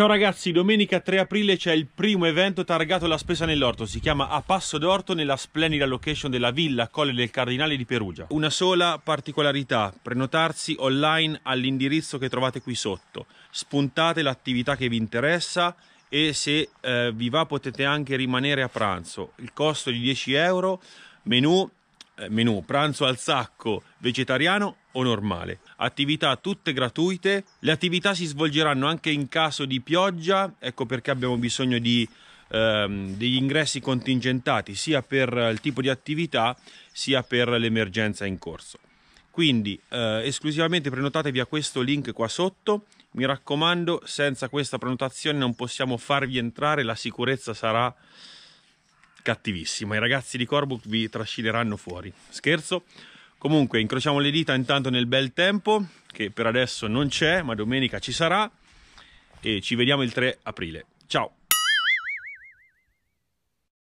Ciao ragazzi, domenica 3 aprile c'è il primo evento targato alla Spesa nell'Orto, si chiama A Passo d'Orto nella splendida location della Villa Colle del Cardinale di Perugia. Una sola particolarità, prenotarsi online all'indirizzo che trovate qui sotto. Spuntate l'attività che vi interessa e se eh, vi va potete anche rimanere a pranzo. Il costo è di 10 euro, menù eh, menù pranzo al sacco, vegetariano o normale. Attività tutte gratuite. Le attività si svolgeranno anche in caso di pioggia, ecco perché abbiamo bisogno di ehm, degli ingressi contingentati sia per il tipo di attività sia per l'emergenza in corso. Quindi eh, esclusivamente prenotatevi a questo link qua sotto. Mi raccomando, senza questa prenotazione non possiamo farvi entrare, la sicurezza sarà cattivissimo. I ragazzi di Corbuk vi trascineranno fuori. Scherzo? Comunque, incrociamo le dita intanto nel bel tempo, che per adesso non c'è, ma domenica ci sarà. E ci vediamo il 3 aprile. Ciao!